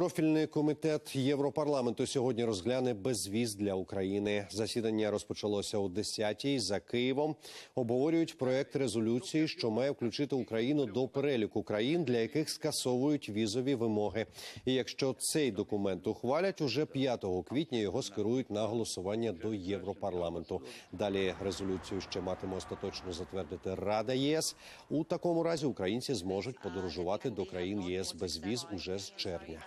Профільний комітет Європарламенту сьогодні розгляне безвіз для України. Засідання розпочалося о 10-й за Києвом. Обговорюють проект резолюції, що має включити Україну до переліку країн, для яких скасовують візові вимоги. І якщо цей документ ухвалять, уже 5 квітня його скерують на голосування до Європарламенту. Далі резолюцію ще матиме остаточно затвердити Рада ЄС. У такому разі українці зможуть подорожувати до країн ЄС без віз уже з червня.